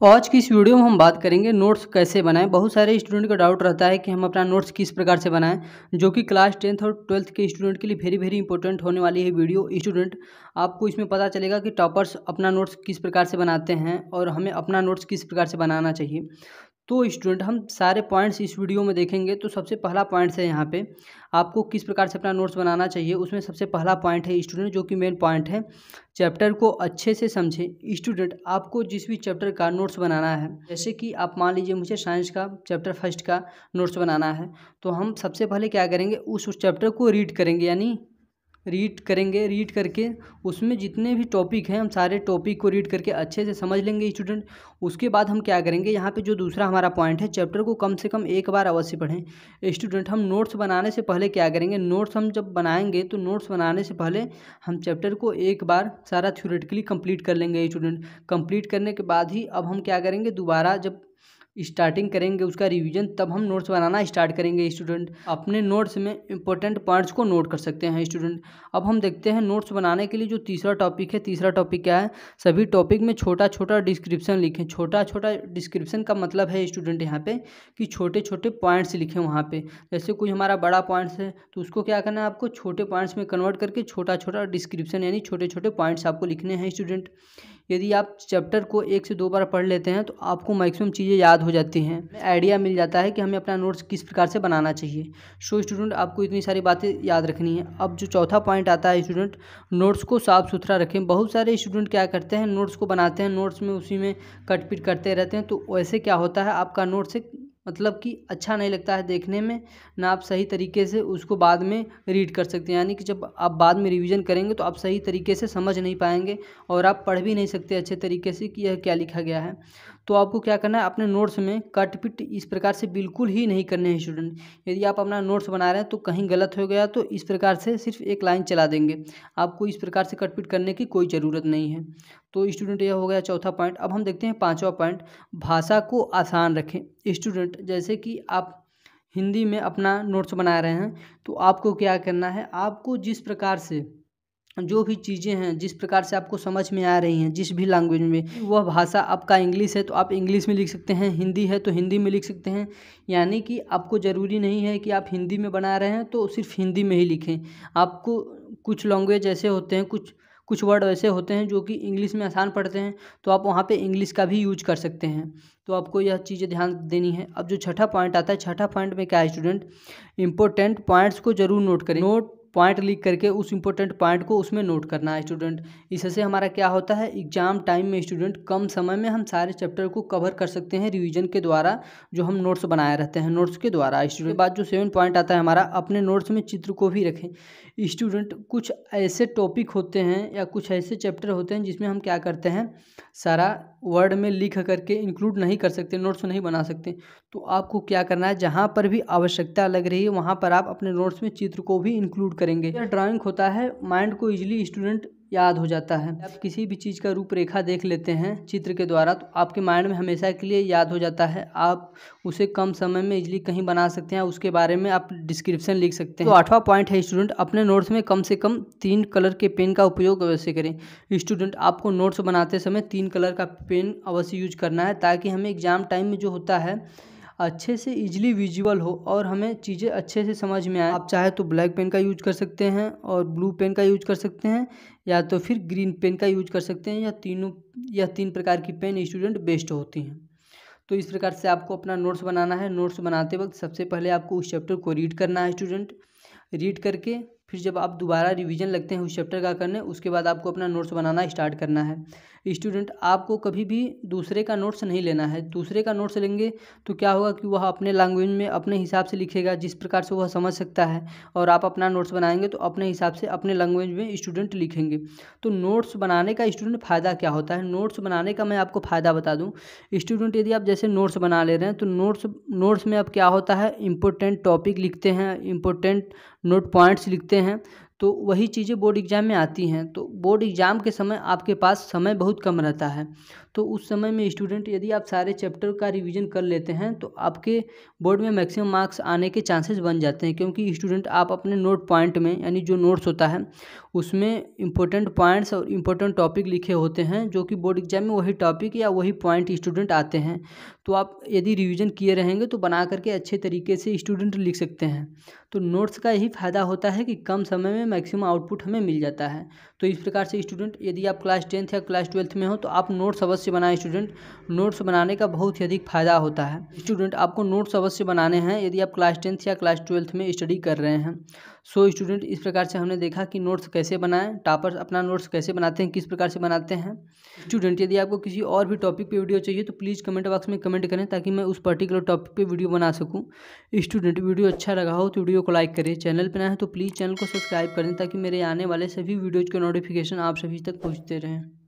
तो आज की इस वीडियो में हम बात करेंगे नोट्स कैसे बनाएं बहुत सारे स्टूडेंट का डाउट रहता है कि हम अपना नोट्स किस प्रकार से बनाएं जो कि क्लास टेंथ और ट्वेल्थ के स्टूडेंट के लिए वेरी वेरी इंपॉर्टेंट होने वाली है वीडियो स्टूडेंट आपको इसमें पता चलेगा कि टॉपर्स अपना नोट्स किस प्रकार से बनाते हैं और हमें अपना नोट्स किस प्रकार से बनाना चाहिए तो स्टूडेंट हम सारे पॉइंट्स इस वीडियो में देखेंगे तो सबसे पहला पॉइंट्स है यहाँ पे आपको किस प्रकार से अपना नोट्स बनाना चाहिए उसमें सबसे पहला पॉइंट है स्टूडेंट जो कि मेन पॉइंट है चैप्टर को अच्छे से समझें स्टूडेंट आपको जिस भी चैप्टर का नोट्स बनाना है जैसे कि आप मान लीजिए मुझे साइंस का चैप्टर फर्स्ट का नोट्स बनाना है तो हम सबसे पहले क्या करेंगे उस उस चैप्टर को रीड करेंगे यानी रीड करेंगे रीड करके उसमें जितने भी टॉपिक हैं हम सारे टॉपिक को रीड करके अच्छे से समझ लेंगे स्टूडेंट उसके बाद हम क्या करेंगे यहाँ पे जो दूसरा हमारा पॉइंट है चैप्टर को कम से कम एक बार अवश्य पढ़ें स्टूडेंट हम नोट्स बनाने से पहले क्या करेंगे नोट्स हम जब बनाएंगे तो नोट्स बनाने से पहले हम चैप्टर को एक बार सारा थ्योरेटिकली कंप्लीट कर लेंगे स्टूडेंट कंप्लीट करने के बाद ही अब हम क्या करेंगे दोबारा जब स्टार्टिंग करेंगे उसका रिवीजन तब हम नोट्स बनाना स्टार्ट करेंगे स्टूडेंट अपने नोट्स में इंपॉर्टेंट पॉइंट्स को नोट कर सकते हैं स्टूडेंट अब हम देखते हैं नोट्स बनाने के लिए जो तीसरा टॉपिक है तीसरा टॉपिक क्या है सभी टॉपिक में छोटा छोटा डिस्क्रिप्शन लिखें छोटा छोटा डिस्क्रिप्शन का मतलब है स्टूडेंट यहाँ पे कि छोटे छोटे पॉइंट्स लिखें वहाँ पे जैसे कोई हमारा बड़ा पॉइंट्स है तो उसको क्या करना है आपको छोटे पॉइंट्स में कन्वर्ट करके छोटा छोटा डिस्क्रिप्शन यानी छोटे छोटे पॉइंट्स आपको लिखने हैं स्टूडेंट यदि आप चैप्टर को एक से दो बार पढ़ लेते हैं तो आपको मैक्सिमम चीज़ें याद हो जाती हैं आइडिया मिल जाता है कि हमें अपना नोट्स किस प्रकार से बनाना चाहिए सो स्टूडेंट आपको इतनी सारी बातें याद रखनी है अब जो चौथा पॉइंट आता है स्टूडेंट नोट्स को साफ़ सुथरा रखें बहुत सारे स्टूडेंट क्या करते हैं नोट्स को बनाते हैं नोट्स में उसी में कट पिट करते रहते हैं तो वैसे क्या होता है आपका नोट्स एक मतलब कि अच्छा नहीं लगता है देखने में ना आप सही तरीके से उसको बाद में रीड कर सकते हैं यानी कि जब आप बाद में रिवीजन करेंगे तो आप सही तरीके से समझ नहीं पाएंगे और आप पढ़ भी नहीं सकते अच्छे तरीके से कि यह क्या लिखा गया है तो आपको क्या करना है अपने नोट्स में कटपिट इस प्रकार से बिल्कुल ही नहीं करने हैं स्टूडेंट यदि आप अपना नोट्स बना रहे हैं तो कहीं गलत हो गया तो इस प्रकार से सिर्फ एक लाइन चला देंगे आपको इस प्रकार से कटपिट करने की कोई ज़रूरत नहीं है तो स्टूडेंट यह हो गया चौथा पॉइंट अब हम देखते हैं पाँचवा पॉइंट भाषा को आसान रखें स्टूडेंट जैसे कि आप हिंदी में अपना नोट्स बना रहे हैं तो आपको क्या करना है आपको जिस प्रकार से जो भी चीज़ें हैं जिस प्रकार से आपको समझ में आ रही हैं जिस भी लैंग्वेज में वह भाषा आपका इंग्लिश है तो आप इंग्लिश में लिख सकते हैं हिंदी है तो हिंदी में लिख सकते हैं यानी कि आपको ज़रूरी नहीं है कि आप हिंदी में बना रहे हैं तो सिर्फ हिंदी में ही लिखें आपको कुछ लैंग्वेज ऐसे होते हैं कुछ कुछ वर्ड ऐसे होते हैं जो कि इंग्लिश में आसान पढ़ते हैं तो आप वहाँ पर इंग्लिश का भी यूज कर सकते हैं तो आपको यह चीज़ें ध्यान देनी है अब जो छठा पॉइंट आता है छठा पॉइंट में क्या है स्टूडेंट इंपॉर्टेंट पॉइंट्स को जरूर नोट करें नोट पॉइंट लिख करके उस इम्पोर्टेंट पॉइंट को उसमें नोट करना है स्टूडेंट इससे हमारा क्या होता है एग्जाम टाइम में स्टूडेंट कम समय में हम सारे चैप्टर को कवर कर सकते हैं रिविजन के द्वारा जो हम नोट्स बनाए रहते हैं नोट्स के द्वारा स्टूडेंट बाद जो सेवन पॉइंट आता है हमारा अपने नोट्स में चित्र को भी रखें स्टूडेंट कुछ ऐसे टॉपिक होते हैं या कुछ ऐसे चैप्टर होते हैं जिसमें हम क्या करते हैं सारा वर्ड में लिख करके इंक्लूड नहीं कर सकते नोट्स नहीं बना सकते तो आपको क्या करना है जहाँ पर भी आवश्यकता लग रही है वहाँ पर आप अपने नोट्स में चित्र को भी इंक्लूड करेंगे यह ड्राइंग होता है माइंड को ईजिली स्टूडेंट याद हो जाता है आप किसी भी चीज़ का रूपरेखा देख लेते हैं चित्र के द्वारा तो आपके माइंड में हमेशा के लिए याद हो जाता है आप उसे कम समय में इजली कहीं बना सकते हैं उसके बारे में आप डिस्क्रिप्शन लिख सकते हैं तो आठवां पॉइंट है स्टूडेंट अपने नोट्स में कम से कम तीन कलर के पेन का उपयोग अवश्य करें स्टूडेंट आपको नोट्स बनाते समय तीन कलर का पेन अवश्य यूज करना है ताकि हमें एग्ज़ाम टाइम में जो होता है अच्छे से इजिली विजुअल हो और हमें चीज़ें अच्छे से समझ में आए आप चाहे तो ब्लैक पेन का यूज कर सकते हैं और ब्लू पेन का यूज कर सकते हैं या तो फिर ग्रीन पेन का यूज कर सकते हैं या तीनों या तीन प्रकार की पेन स्टूडेंट बेस्ट होती हैं तो इस प्रकार से आपको अपना नोट्स बनाना है नोट्स बनाते वक्त सबसे पहले आपको उस चैप्टर को रीड करना है स्टूडेंट रीड करके फिर जब आप दोबारा रिवीजन लगते हैं उस चैप्टर का करने उसके बाद आपको अपना नोट्स बनाना स्टार्ट करना है स्टूडेंट आपको कभी भी दूसरे का नोट्स नहीं लेना है दूसरे का नोट्स लेंगे तो क्या होगा कि वह अपने लैंग्वेज में अपने हिसाब से लिखेगा जिस प्रकार से वह समझ सकता है और आप अपना नोट्स बनाएंगे तो अपने हिसाब से अपने लैंग्वेज में स्टूडेंट लिखेंगे तो नोट्स बनाने का स्टूडेंट फ़ायदा क्या होता है नोट्स बनाने का मैं आपको फ़ायदा बता दूँ स्टूडेंट यदि आप जैसे नोट्स बना ले रहे हैं तो नोट्स नोट्स में अब क्या होता है इम्पोर्टेंट टॉपिक लिखते हैं इम्पोर्टेंट नोट पॉइंट्स लिखते हैं तो वही चीज़ें बोर्ड एग्ज़ाम में आती हैं तो बोर्ड एग्ज़ाम के समय आपके पास समय बहुत कम रहता है तो उस समय में स्टूडेंट यदि आप सारे चैप्टर का रिवीजन कर लेते हैं तो आपके बोर्ड में मैक्सिमम मार्क्स आने के चांसेस बन जाते हैं क्योंकि स्टूडेंट आप अपने नोट पॉइंट में यानी जो नोट्स होता है उसमें इंपॉर्टेंट पॉइंट्स और इम्पोर्टेंट टॉपिक लिखे होते हैं जो कि बोर्ड एग्जाम में वही टॉपिक या वही पॉइंट स्टूडेंट आते हैं तो आप यदि रिविज़न किए रहेंगे तो बना करके अच्छे तरीके से स्टूडेंट लिख सकते हैं तो नोट्स का यही फ़ायदा होता है कि कम समय में मैक्सिमम आउटपुट हमें मिल जाता है तो इस प्रकार से स्टूडेंट यदि आप क्लास टेंथ या क्लास ट्वेल्थ में हो तो आप नोट्स अवश्य अवश्य बनाएं स्टूडेंट नोट्स बनाने का बहुत ही अधिक फायदा होता है स्टूडेंट आपको नोट्स अवश्य बनाने हैं यदि आप क्लास टेंथ या क्लास ट्वेल्थ में स्टडी कर रहे हैं सो so, स्टूडेंट इस प्रकार से हमने देखा कि नोट्स कैसे बनाएं टॉपर्स अपना नोट्स कैसे बनाते हैं किस प्रकार से बनाते हैं स्टूडेंट यदि आपको किसी और भी टॉपिक पे वीडियो चाहिए तो प्लीज़ कमेंट बॉक्स में कमेंट करें ताकि मैं उस पर्टिकुलर टॉपिक पे वीडियो बना सकूं स्टूडेंट वीडियो अच्छा लगा हो तो वीडियो को लाइक करें चैनल पर ना है तो प्लीज़ चैनल को सब्सक्राइब करें ताकि मेरे आने वाले सभी वीडियोज़ के नोटिफिकेशन आप सभी तक पहुँचते रहें